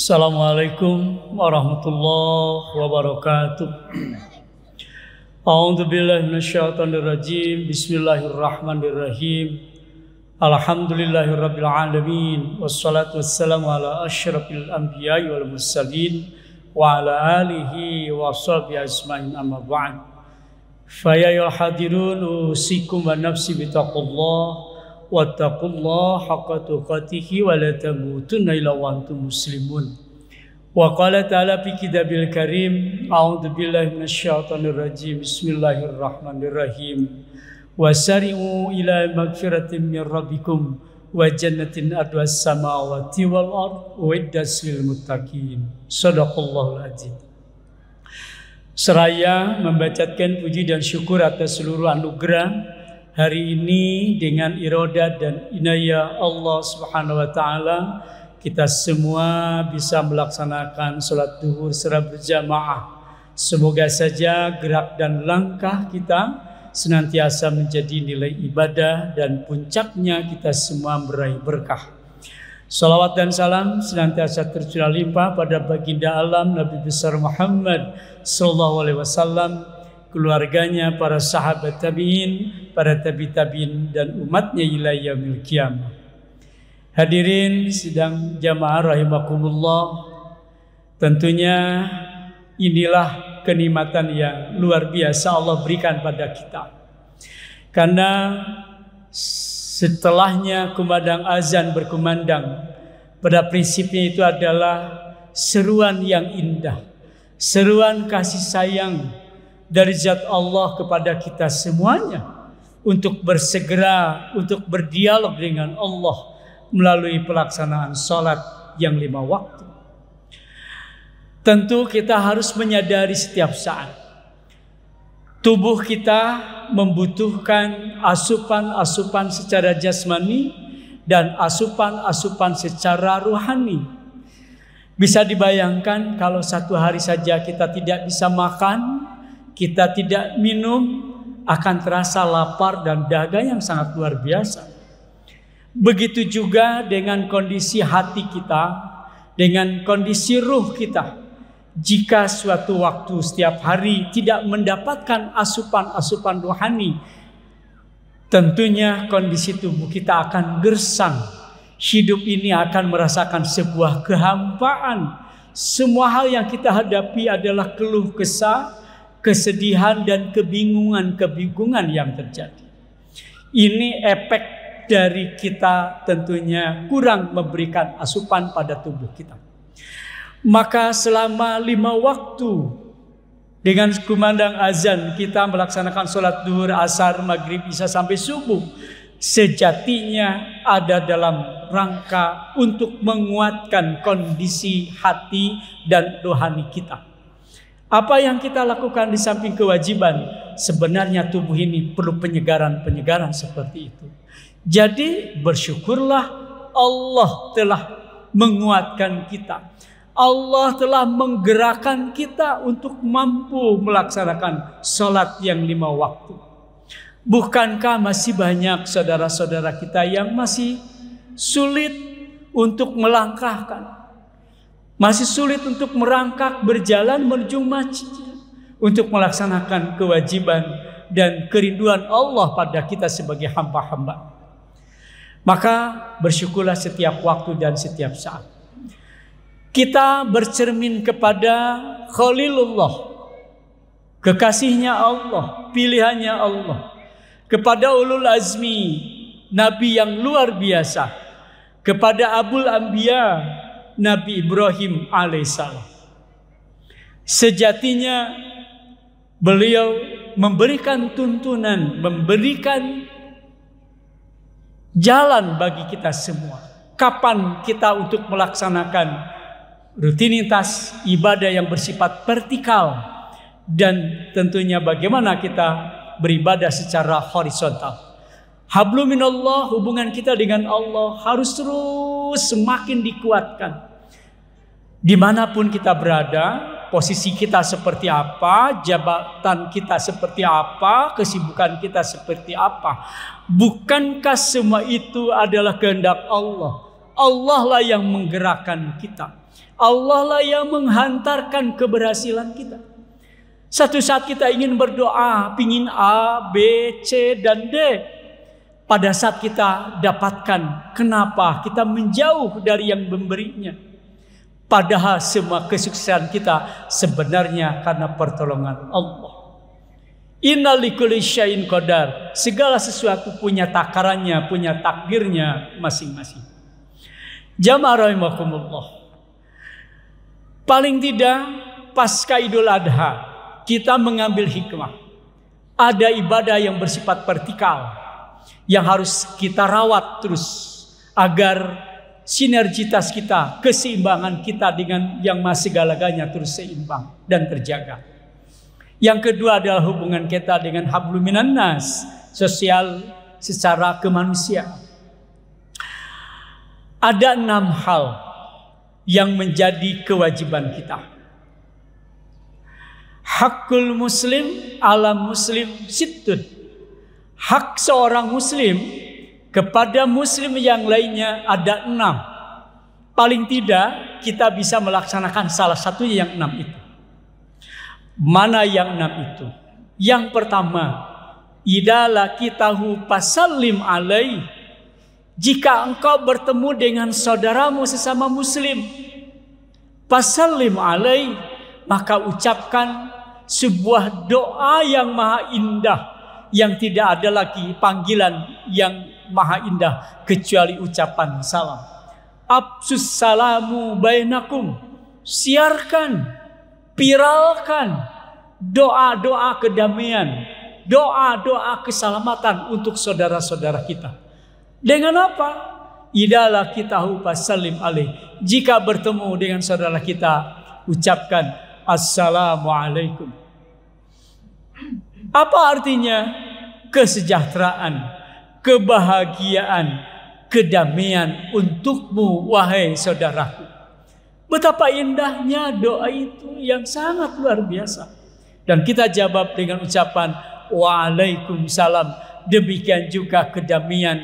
Assalamualaikum warahmatullahi wabarakatuh. A'udzu billahi minasyaitonir rajim. Bismillahirrahmanirrahim. Alhamdulillahirabbil alamin. Wassalatu wassalamu ala asyrafil anbiya'i wal mursalin wa ala alihi wa sahbihi ajmain amma ba'd. Fa ya hadirun usikum wa nafsi bitaqullah واتقوا الله حق تقاته ولا تموتن إلا وأنتم مسلمون وقال تعالى في كتاب الكريم أعوذ بالله من الشيطان الرجيم بسم الله الرحمن الرحيم وسارعوا إلى مغفرة من ربكم وجنة أدوى السماوات والأرض وعدت للمتقين صدق الله العظيم Seraya membacakan puji dan syukur atas seluruh anugerah Hari ini dengan iroda dan inayah Allah Subhanahu wa taala kita semua bisa melaksanakan Salat duhur secara berjamaah. Semoga saja gerak dan langkah kita senantiasa menjadi nilai ibadah dan puncaknya kita semua meraih berkah. Salawat dan salam senantiasa tercurah limpah pada baginda alam Nabi besar Muhammad sallallahu alaihi wasallam keluarganya, para sahabat tabi'in, para tabi tabi'in dan umatnya ila yaumil qiyamah. Hadirin sidang jamaah rahimakumullah. Tentunya inilah kenikmatan yang luar biasa Allah berikan pada kita. Karena setelahnya kumandang azan berkumandang pada prinsipnya itu adalah seruan yang indah, seruan kasih sayang, dari zat Allah kepada kita semuanya untuk bersegera untuk berdialog dengan Allah melalui pelaksanaan sholat yang lima waktu. Tentu kita harus menyadari setiap saat tubuh kita membutuhkan asupan-asupan secara jasmani dan asupan-asupan secara ruhani. Bisa dibayangkan kalau satu hari saja kita tidak bisa makan, kita tidak minum akan terasa lapar dan dahaga yang sangat luar biasa. Begitu juga dengan kondisi hati kita, dengan kondisi ruh kita. Jika suatu waktu setiap hari tidak mendapatkan asupan-asupan rohani, tentunya kondisi tubuh kita akan gersang. Hidup ini akan merasakan sebuah kehampaan. Semua hal yang kita hadapi adalah keluh kesah, kesedihan dan kebingungan-kebingungan yang terjadi. Ini efek dari kita tentunya kurang memberikan asupan pada tubuh kita. Maka selama lima waktu dengan kumandang azan kita melaksanakan sholat duhur, asar, maghrib, bisa sampai subuh. Sejatinya ada dalam rangka untuk menguatkan kondisi hati dan rohani kita. Apa yang kita lakukan di samping kewajiban, sebenarnya tubuh ini perlu penyegaran-penyegaran seperti itu. Jadi bersyukurlah Allah telah menguatkan kita. Allah telah menggerakkan kita untuk mampu melaksanakan sholat yang lima waktu. Bukankah masih banyak saudara-saudara kita yang masih sulit untuk melangkahkan, masih sulit untuk merangkak berjalan menuju masjid untuk melaksanakan kewajiban dan kerinduan Allah pada kita sebagai hamba-hamba. Maka bersyukurlah setiap waktu dan setiap saat. Kita bercermin kepada Khalilullah, kekasihnya Allah, pilihannya Allah, kepada ulul azmi, nabi yang luar biasa, kepada abul Ambiya, Nabi Ibrahim alaihissalam. Sejatinya beliau memberikan tuntunan, memberikan jalan bagi kita semua. Kapan kita untuk melaksanakan rutinitas ibadah yang bersifat vertikal dan tentunya bagaimana kita beribadah secara horizontal. Habluminallah hubungan kita dengan Allah harus terus semakin dikuatkan. Dimanapun kita berada, posisi kita seperti apa, jabatan kita seperti apa, kesibukan kita seperti apa. Bukankah semua itu adalah kehendak Allah? Allah lah yang menggerakkan kita. Allah lah yang menghantarkan keberhasilan kita. Satu saat kita ingin berdoa, pingin A, B, C, dan D. Pada saat kita dapatkan, kenapa kita menjauh dari yang memberinya? Padahal semua kesuksesan kita sebenarnya karena pertolongan Allah. Innalikulisyain qadar. Segala sesuatu punya takarannya, punya takdirnya masing-masing. Jamaah Paling tidak pasca Idul Adha kita mengambil hikmah. Ada ibadah yang bersifat vertikal yang harus kita rawat terus agar sinergitas kita, keseimbangan kita dengan yang masih galaganya terus seimbang dan terjaga. Yang kedua adalah hubungan kita dengan habluminanas sosial secara kemanusiaan. Ada enam hal yang menjadi kewajiban kita. Hakul muslim alam muslim situn. Hak seorang muslim kepada muslim yang lainnya ada enam. Paling tidak kita bisa melaksanakan salah satu yang enam itu. Mana yang enam itu? Yang pertama, idalah kitahu pasallim alaih. Jika engkau bertemu dengan saudaramu sesama muslim, pasallim alaih, maka ucapkan sebuah doa yang maha indah yang tidak ada lagi panggilan yang maha indah kecuali ucapan salam. Absus salamu bainakum. Siarkan, viralkan doa-doa kedamaian, doa-doa keselamatan untuk saudara-saudara kita. Dengan apa? Idalah kita hupa salim alaih. Jika bertemu dengan saudara kita, ucapkan Assalamualaikum. Apa artinya kesejahteraan? kebahagiaan, kedamaian untukmu wahai saudaraku. Betapa indahnya doa itu yang sangat luar biasa. Dan kita jawab dengan ucapan Waalaikumsalam. Demikian juga kedamaian,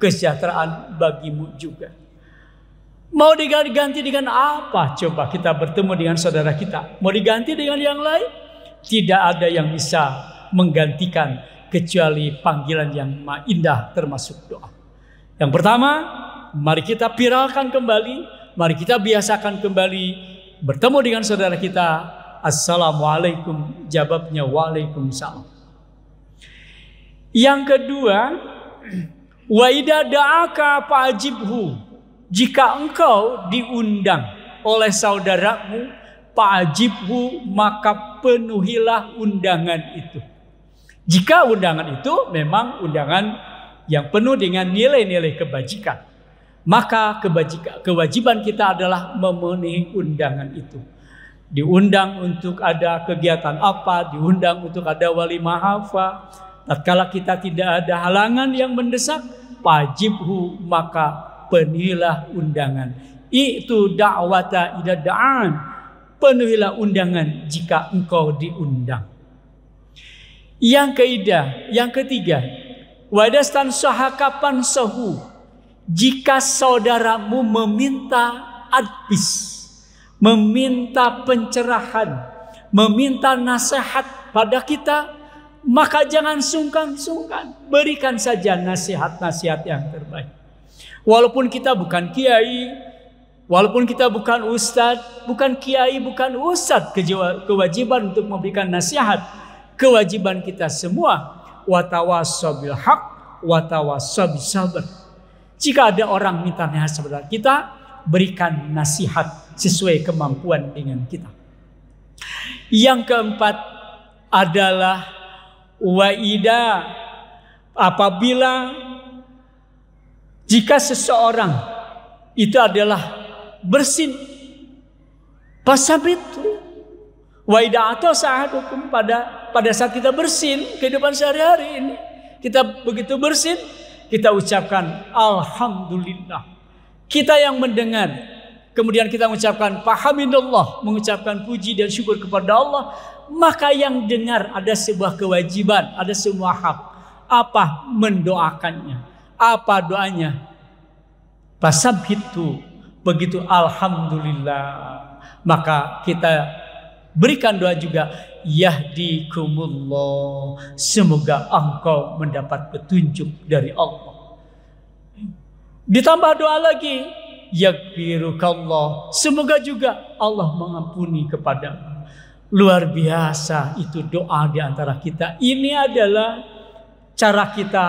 kesejahteraan bagimu juga. Mau diganti dengan apa? Coba kita bertemu dengan saudara kita. Mau diganti dengan yang lain? Tidak ada yang bisa menggantikan kecuali panggilan yang indah termasuk doa. Yang pertama, mari kita viralkan kembali, mari kita biasakan kembali bertemu dengan saudara kita. Assalamualaikum, jawabnya waalaikumsalam. Yang kedua, waida da'aka Jika engkau diundang oleh saudaramu, paajibhu maka penuhilah undangan itu. Jika undangan itu memang undangan yang penuh dengan nilai-nilai kebajikan, maka kebajikan, kewajiban kita adalah memenuhi undangan itu. Diundang untuk ada kegiatan apa, diundang untuk ada wali mahafa. Tatkala kita tidak ada halangan yang mendesak, wajibhu maka penilah undangan. Itu dakwata ida da'an. Penuhilah undangan jika engkau diundang. Yang keida, yang ketiga, wadastan sahakapan sahu. Jika saudaramu meminta advis, meminta pencerahan, meminta nasihat pada kita, maka jangan sungkan-sungkan, berikan saja nasihat-nasihat yang terbaik. Walaupun kita bukan kiai, Walaupun kita bukan ustadz, bukan kiai, bukan ustadz, kewajiban untuk memberikan nasihat kewajiban kita semua watawasobil hak watawasobil sabar. Jika ada orang minta nasihat kepada kita, berikan nasihat sesuai kemampuan dengan kita. Yang keempat adalah waida apabila jika seseorang itu adalah bersin pasabit waida atau saat hukum pada pada saat kita bersin kehidupan sehari-hari ini. Kita begitu bersin, kita ucapkan Alhamdulillah. Kita yang mendengar, kemudian kita mengucapkan Fahaminallah, mengucapkan puji dan syukur kepada Allah. Maka yang dengar ada sebuah kewajiban, ada semua hak. Apa mendoakannya? Apa doanya? Pasab itu begitu Alhamdulillah. Maka kita Berikan doa juga yahdikumullah. Semoga engkau mendapat petunjuk dari Allah. Ditambah doa lagi yakbirukallah. Semoga juga Allah mengampuni kepada Luar biasa itu doa di antara kita. Ini adalah cara kita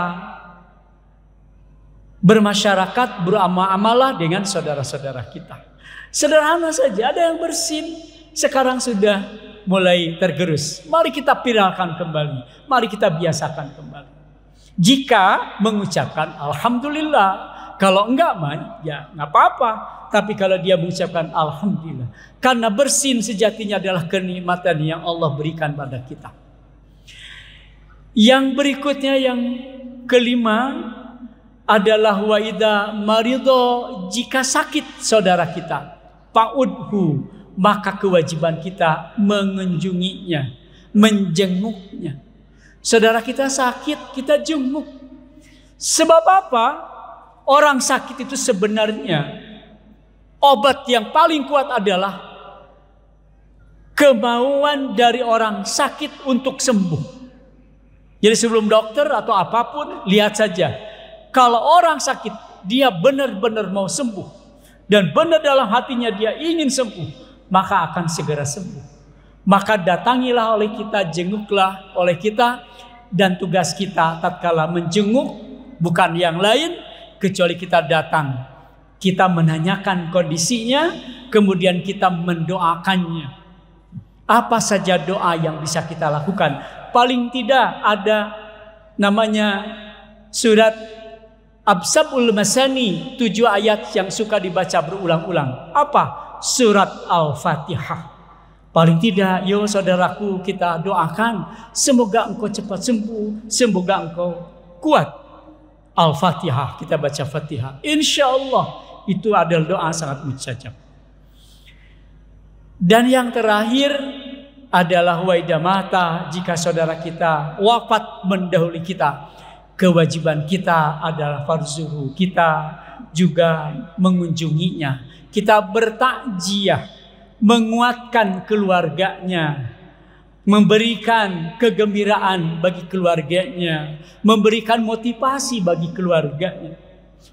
bermasyarakat, beramal amalah dengan saudara-saudara kita. Sederhana saja, ada yang bersin, sekarang sudah mulai tergerus. Mari kita viralkan kembali. Mari kita biasakan kembali. Jika mengucapkan Alhamdulillah. Kalau enggak man, ya enggak apa-apa. Tapi kalau dia mengucapkan Alhamdulillah. Karena bersin sejatinya adalah kenikmatan yang Allah berikan pada kita. Yang berikutnya yang kelima adalah waida marido jika sakit saudara kita. Paudhu maka kewajiban kita mengunjunginya, menjenguknya. Saudara kita sakit, kita jenguk. Sebab apa? Orang sakit itu sebenarnya obat yang paling kuat adalah kemauan dari orang sakit untuk sembuh. Jadi sebelum dokter atau apapun, lihat saja. Kalau orang sakit, dia benar-benar mau sembuh. Dan benar dalam hatinya dia ingin sembuh maka akan segera sembuh. Maka datangilah oleh kita, jenguklah oleh kita, dan tugas kita tatkala menjenguk bukan yang lain kecuali kita datang. Kita menanyakan kondisinya, kemudian kita mendoakannya. Apa saja doa yang bisa kita lakukan? Paling tidak ada namanya surat Absabul Masani, tujuh ayat yang suka dibaca berulang-ulang. Apa? surat Al-Fatihah. Paling tidak, yo ya saudaraku kita doakan semoga engkau cepat sembuh, semoga engkau kuat. Al-Fatihah, kita baca Fatihah. Insya Allah itu adalah doa sangat mustajab. Dan yang terakhir adalah waidamata jika saudara kita wafat mendahului kita. Kewajiban kita adalah farzuhu kita juga mengunjunginya. Kita bertakjiah, menguatkan keluarganya, memberikan kegembiraan bagi keluarganya, memberikan motivasi bagi keluarganya,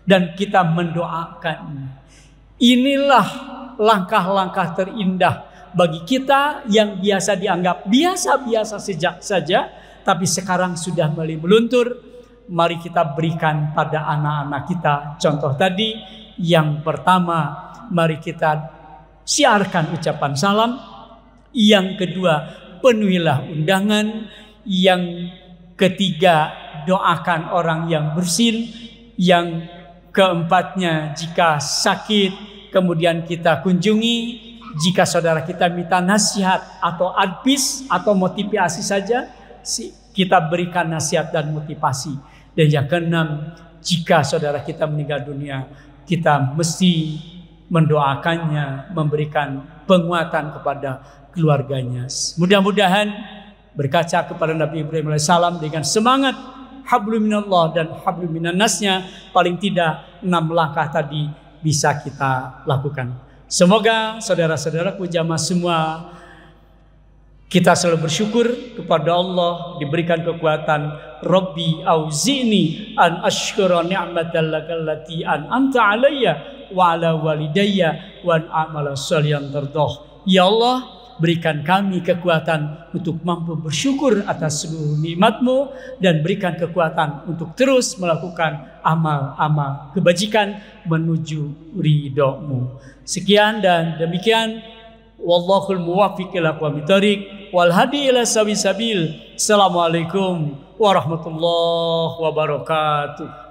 dan kita mendoakan Inilah langkah-langkah terindah bagi kita yang biasa dianggap biasa-biasa sejak saja, tapi sekarang sudah mulai meluntur mari kita berikan pada anak-anak kita. Contoh tadi yang pertama, mari kita siarkan ucapan salam. Yang kedua, penuhilah undangan. Yang ketiga, doakan orang yang bersin. Yang keempatnya, jika sakit, kemudian kita kunjungi. Jika saudara kita minta nasihat atau advis atau motivasi saja, kita berikan nasihat dan motivasi. Dan yang keenam, jika saudara kita meninggal dunia, kita mesti mendoakannya, memberikan penguatan kepada keluarganya. Mudah-mudahan berkaca kepada Nabi Ibrahim AS dengan semangat hablu minallah dan habluminan minannasnya paling tidak enam langkah tadi bisa kita lakukan. Semoga saudara-saudaraku jamaah semua kita selalu bersyukur kepada Allah diberikan kekuatan. Rabbi auzini an ashkura ni'matallaka allati an anta alayya wa ala walidayya wa an amala salihan terdoh. Ya Allah, berikan kami kekuatan untuk mampu bersyukur atas seluruh nikmatmu dan berikan kekuatan untuk terus melakukan amal-amal kebajikan menuju ridhomu. Sekian dan demikian wallahul muwaffiq ila aqwamit thariq wal hadi ila sawi sabil. Assalamualaikum warahmatullahi wabarakatuh.